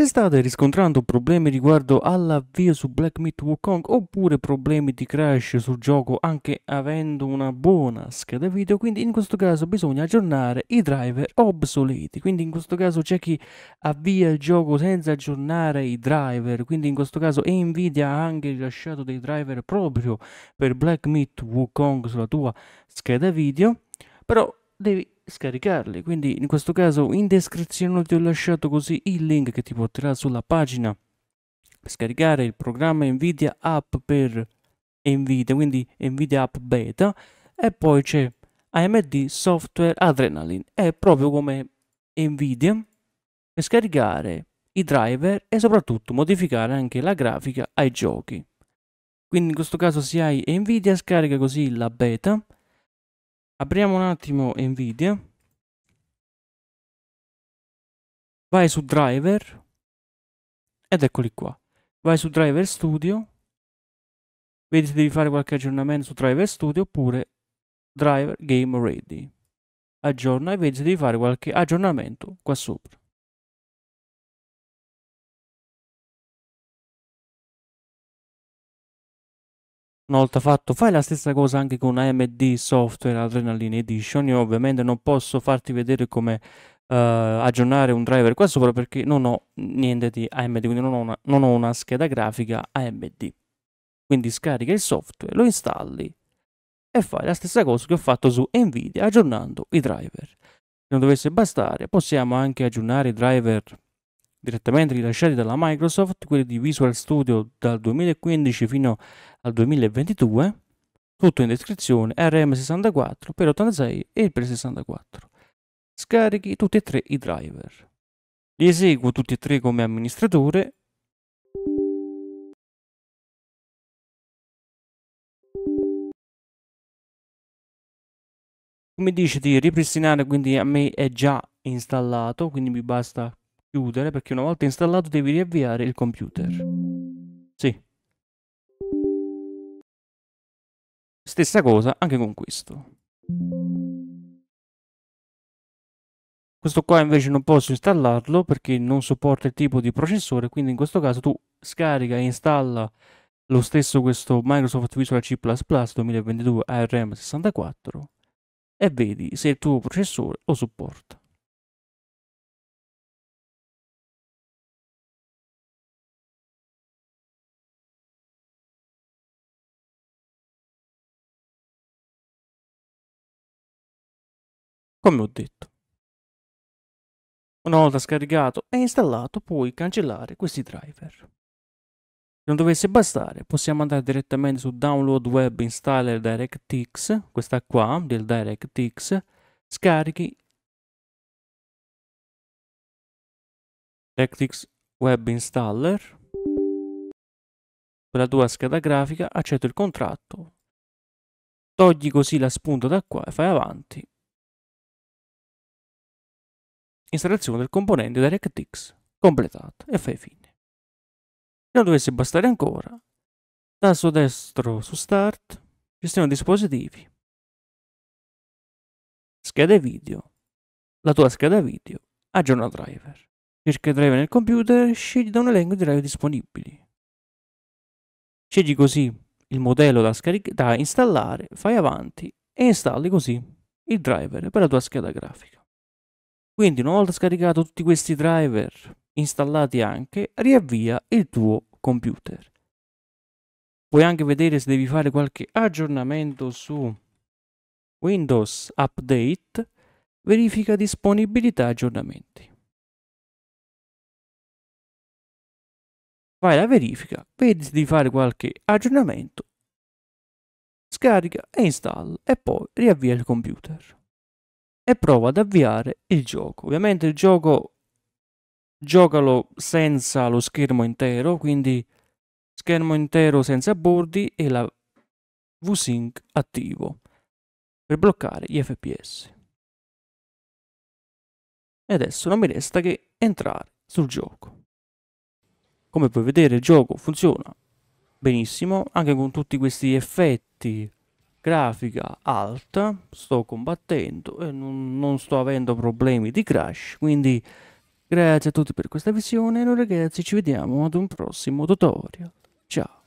Se state riscontrando problemi riguardo all'avvio su Black Myth Wukong oppure problemi di crash sul gioco anche avendo una buona scheda video, quindi in questo caso bisogna aggiornare i driver obsoleti. Quindi in questo caso c'è chi avvia il gioco senza aggiornare i driver, quindi in questo caso Nvidia ha anche rilasciato dei driver proprio per Black Myth Wukong sulla tua scheda video, però devi scaricarli. Quindi in questo caso in descrizione ti ho lasciato così il link che ti porterà sulla pagina per scaricare il programma Nvidia App per Nvidia, quindi Nvidia App Beta e poi c'è AMD Software Adrenaline. È proprio come Nvidia per scaricare i driver e soprattutto modificare anche la grafica ai giochi. Quindi in questo caso se hai Nvidia scarica così la beta Apriamo un attimo Nvidia. Vai su driver. Ed eccoli qua. Vai su driver studio. Vedi se devi fare qualche aggiornamento su driver studio oppure driver game ready. Aggiorna e vedi se devi fare qualche aggiornamento qua sopra. Una volta fatto, fai la stessa cosa anche con AMD Software Adrenaline Edition. Io ovviamente non posso farti vedere come uh, aggiornare un driver questo sopra perché non ho niente di AMD, quindi non ho una, non ho una scheda grafica AMD. Quindi scarica il software, lo installi e fai la stessa cosa che ho fatto su Nvidia aggiornando i driver. Se non dovesse bastare, possiamo anche aggiornare i driver direttamente rilasciati dalla Microsoft, quelli di Visual Studio dal 2015 fino al 2022, tutto in descrizione, RM64 per 86 e per 64. Scarichi tutti e tre i driver. Li eseguo tutti e tre come amministratore mi dice di ripristinare quindi a me è già installato quindi mi basta chiudere perché una volta installato devi riavviare il computer. Sì. Stessa cosa anche con questo. Questo qua invece non posso installarlo perché non sopporta il tipo di processore, quindi in questo caso tu scarica e installa lo stesso questo Microsoft Visual C++ 2022 ARM64 e vedi se il tuo processore lo supporta. come ho detto. Una volta scaricato e installato puoi cancellare questi driver. Se non dovesse bastare possiamo andare direttamente su Download Web Installer DirectX, questa qua del DirectX, scarichi DirectX Web Installer, con la tua scheda grafica accetto il contratto, togli così la spunta da qua e fai avanti Installazione del componente DirectX completato e fai fine. Se non dovesse bastare ancora, tasto destro su Start, gestione dispositivi, scheda video, la tua scheda video, aggiorna driver. Cerca driver nel computer scegli da un elenco di driver disponibili. Scegli così il modello da, da installare, fai avanti e installi così il driver per la tua scheda grafica. Quindi una volta scaricato tutti questi driver, installati anche, riavvia il tuo computer. Puoi anche vedere se devi fare qualche aggiornamento su Windows Update, verifica disponibilità aggiornamenti. Fai la verifica, vedi se devi fare qualche aggiornamento, scarica e installa e poi riavvia il computer e provo ad avviare il gioco. Ovviamente il gioco giocalo senza lo schermo intero, quindi schermo intero senza bordi e la VSync attivo per bloccare gli FPS. E adesso non mi resta che entrare sul gioco. Come puoi vedere il gioco funziona benissimo anche con tutti questi effetti grafica alta, sto combattendo e non, non, sto avendo problemi di crash, quindi grazie a tutti per questa visione e noi ragazzi ci vediamo ad un prossimo tutorial. Ciao!